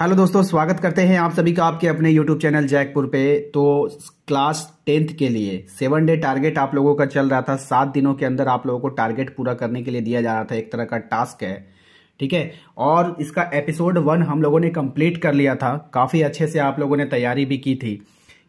hello दोस्तों स्वागत करते हैं आप सभी का आपके अपने यूट्यूब चैनल जैकपुर पे तो क्लास टेंथ के लिए सेवन डे टारगेट आप लोगों का चल रहा था सात दिनों के अंदर आप लोगों को टारगेट पूरा करने के लिए दिया जा रहा था एक तरह का टास्क है ठीक है और इसका एपिसोड वन हम लोगों ने कंप्लीट कर लिया था काफ़ी अच्छे से आप लोगों ने तैयारी भी की थी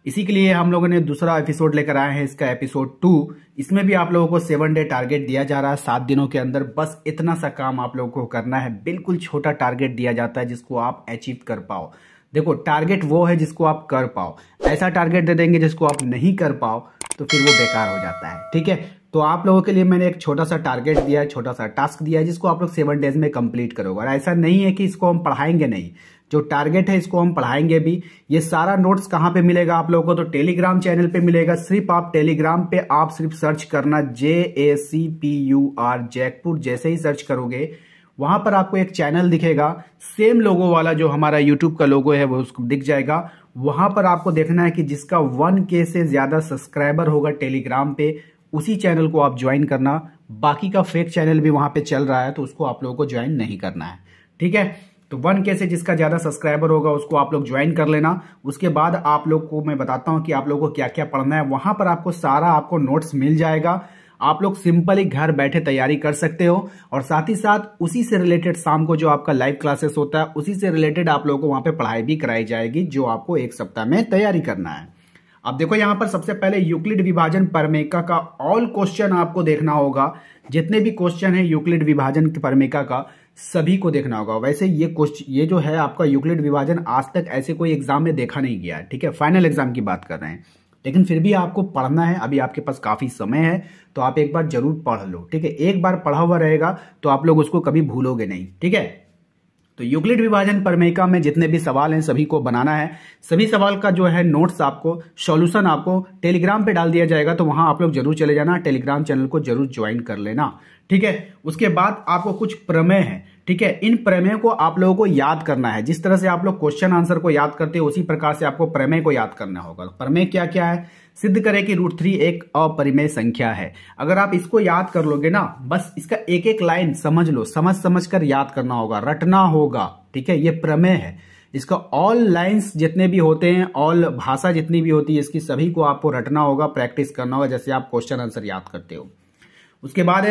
इसी के लिए हम लोगों ने दूसरा एपिसोड लेकर आए हैं इसका एपिसोड टू इसमें भी आप लोगों को सेवन डे टारगेट दिया जा रहा है सात दिनों के अंदर बस इतना सा काम आप लोगों को करना है बिल्कुल छोटा टारगेट दिया जाता है जिसको आप अचीव कर पाओ देखो टारगेट वो है जिसको आप कर पाओ ऐसा टारगेट दे देंगे जिसको आप नहीं कर पाओ तो फिर वो बेकार हो जाता है ठीक है तो आप लोगों के लिए मैंने एक छोटा सा टारगेट दिया है छोटा सा टास्क दिया है जिसको आप लोग सेवन डेज में कंप्लीट करोगे और ऐसा नहीं है कि इसको हम पढ़ाएंगे नहीं जो टारगेट है इसको हम पढ़ाएंगे भी ये सारा नोट्स कहाँ पे मिलेगा आप लोगों को तो टेलीग्राम चैनल पे मिलेगा सिर्फ आप टेलीग्राम पे आप सिर्फ सर्च करना J A C P U R जैकपुर जैसे ही सर्च करोगे वहां पर आपको एक चैनल दिखेगा सेम लोगो वाला जो हमारा यूट्यूब का लोगो है वो उसको दिख जाएगा वहां पर आपको देखना है कि जिसका वन के से ज्यादा सब्सक्राइबर होगा टेलीग्राम पे उसी चैनल को आप ज्वाइन करना बाकी का फेक चैनल भी वहां पे चल रहा है तो उसको आप लोगों को ज्वाइन नहीं करना है ठीक है तो वन कैसे जिसका ज़्यादा सब्सक्राइबर होगा उसको आप लोग ज्वाइन कर लेना उसके बाद आप लोग को मैं बताता हूं कि आप लोगों को क्या क्या पढ़ना है वहां पर आपको सारा आपको नोट्स मिल जाएगा आप लोग सिंपली घर बैठे तैयारी कर सकते हो और साथ ही साथ उसी से रिलेटेड शाम को जो आपका लाइव क्लासेस होता है उसी से रिलेटेड आप लोगों को वहां पे पढ़ाई भी कराई जाएगी जो आपको एक सप्ताह में तैयारी करना है अब देखो यहां पर सबसे पहले यूक्लिड विभाजन परमेका का ऑल क्वेश्चन आपको देखना होगा जितने भी क्वेश्चन है यूक्लिड विभाजन परमेका का सभी को देखना होगा वैसे ये क्वेश्चन ये जो है आपका यूक्लिड विभाजन आज तक ऐसे कोई एग्जाम में देखा नहीं गया ठीक है फाइनल एग्जाम की बात कर रहे हैं लेकिन फिर भी आपको पढ़ना है अभी आपके पास काफ़ी समय है तो आप एक बार जरूर पढ़ लो ठीक है एक बार पढ़ा हुआ रहेगा तो आप लोग उसको कभी भूलोगे नहीं ठीक है तो युगलिड विभाजन परमेका में जितने भी सवाल हैं सभी को बनाना है सभी सवाल का जो है नोट्स आपको सॉल्यूशन आपको टेलीग्राम पे डाल दिया जाएगा तो वहां आप लोग जरूर चले जाना टेलीग्राम चैनल को जरूर ज्वाइन कर लेना ठीक है उसके बाद आपको कुछ प्रमेय है ठीक है इन प्रमेय को आप लोगों को याद करना है जिस तरह से आप लोग क्वेश्चन आंसर को याद करते हो उसी प्रकार से आपको प्रमेय को याद करना होगा तो प्रमेय क्या क्या है सिद्ध करें कि रूट थ्री एक अपरिमेय संख्या है अगर आप इसको याद कर लोगे ना बस इसका एक एक लाइन समझ लो समझ समझ कर याद करना होगा रटना होगा ठीक है ये प्रमेय है इसका ऑल लाइंस जितने भी होते हैं ऑल भाषा जितनी भी होती है इसकी सभी को आपको रटना होगा प्रैक्टिस करना होगा जैसे आप क्वेश्चन आंसर याद करते हो उसके बाद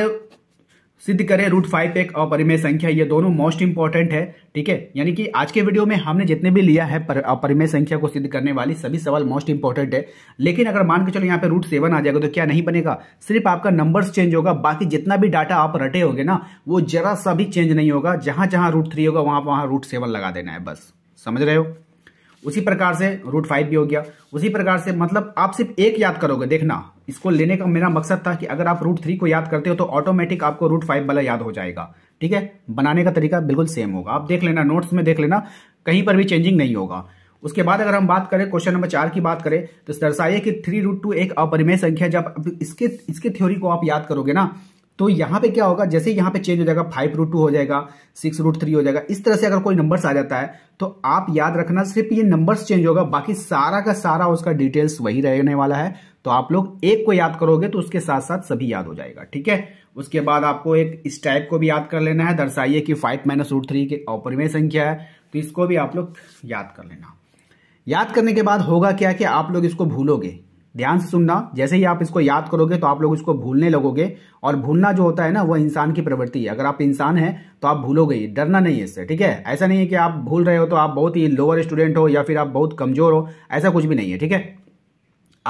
सिद्ध करें रूट फाइव एक अपरिमेय संख्या ये दोनों मोस्ट इंपॉर्टेंट है ठीक है यानी कि आज के वीडियो में हमने जितने भी लिया है पर, अपरिमेय संख्या को सिद्ध करने वाली सभी सवाल मोस्ट इंपॉर्टेंट है लेकिन अगर मान के चलो यहाँ पे रूट सेवन आ जाएगा तो क्या नहीं बनेगा सिर्फ आपका नंबर्स चेंज होगा बाकी जितना भी डाटा आप रटे होगे ना वो जरा सा भी चेंज नहीं होगा जहां जहां रूट थ्री होगा वहां वहां रूट सेवन लगा देना है बस समझ रहे हो उसी प्रकार से रूट फाइव भी हो गया उसी प्रकार से मतलब आप सिर्फ एक याद करोगे देखना इसको लेने का मेरा मकसद था कि अगर आप रूट थ्री को याद करते हो तो ऑटोमेटिक आपको रूट फाइव वाला याद हो जाएगा ठीक है बनाने का तरीका बिल्कुल सेम होगा आप देख लेना नोट्स में देख लेना कहीं पर भी चेंजिंग नहीं होगा उसके बाद अगर हम बात करें क्वेश्चन नंबर चार की बात करें तो दर्शाइए कि थ्री रूट टू एक अपरिमेय संख्या जब इसके इसके थ्योरी को आप याद करोगे ना तो यहां पे क्या होगा जैसे यहां पे चेंज हो जाएगा फाइव रूट टू हो जाएगा सिक्स रूट थ्री हो जाएगा इस तरह से अगर कोई नंबर्स आ जाता है तो आप याद रखना सिर्फ ये नंबर्स चेंज होगा बाकी सारा का सारा उसका डिटेल्स वही रहने वाला है तो आप लोग एक को याद करोगे तो उसके साथ साथ सभी याद हो जाएगा ठीक है उसके बाद आपको एक इस टाइप को भी याद कर लेना है दर्शाइए कि फाइव माइनस रूट थ्री की अपरिमेय संख्या है तो इसको भी आप लोग याद कर लेना याद करने के बाद होगा क्या कि आप लोग इसको भूलोगे ध्यान से सुनना जैसे ही आप इसको याद करोगे तो आप लोग इसको भूलने लगोगे और भूलना जो होता है ना वह इंसान की प्रवृत्ति है अगर आप इंसान हैं तो आप भूलोगे डरना नहीं है इससे ठीक है ऐसा नहीं है कि आप भूल रहे हो तो आप बहुत ही लोअर स्टूडेंट हो या फिर आप बहुत कमजोर हो ऐसा कुछ भी नहीं है ठीक है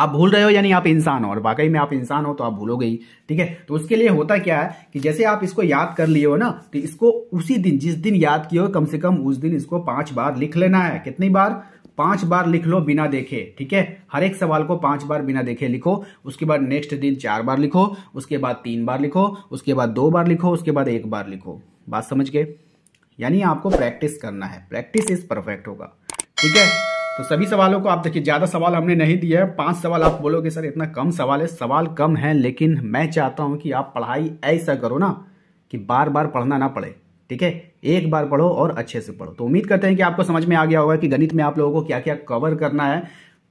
आप भूल रहे हो यानी आप इंसान हो और वाकई में आप इंसान हो तो आप भूलोगे ही ठीक है तो उसके लिए होता क्या है कि जैसे आप इसको याद कर लिए हो ना तो इसको उसी दिन जिस दिन याद किए हो कम से कम उस दिन इसको पांच बार लिख लेना है कितनी बार पांच बार लिख लो बिना देखे ठीक है हर एक सवाल को पांच बार बिना देखे लिखो उसके बाद नेक्स्ट दिन चार बार लिखो उसके बाद तीन बार लिखो उसके बाद दो बार लिखो उसके बाद एक बार लिखो बात समझ गए यानी आपको प्रैक्टिस करना है प्रैक्टिस इज परफेक्ट होगा ठीक है तो सभी सवालों को आप देखिए ज़्यादा सवाल हमने नहीं दिया है पांच सवाल आप बोलोगे सर इतना कम सवाल है सवाल कम है लेकिन मैं चाहता हूं कि आप पढ़ाई ऐसा करो ना कि बार बार पढ़ना ना पड़े ठीक है एक बार पढ़ो और अच्छे से पढ़ो तो उम्मीद करते हैं कि आपको समझ में आ गया होगा कि गणित में आप लोगों को क्या क्या कवर करना है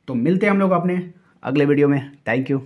तो मिलते हैं हम लोग अपने अगले वीडियो में थैंक यू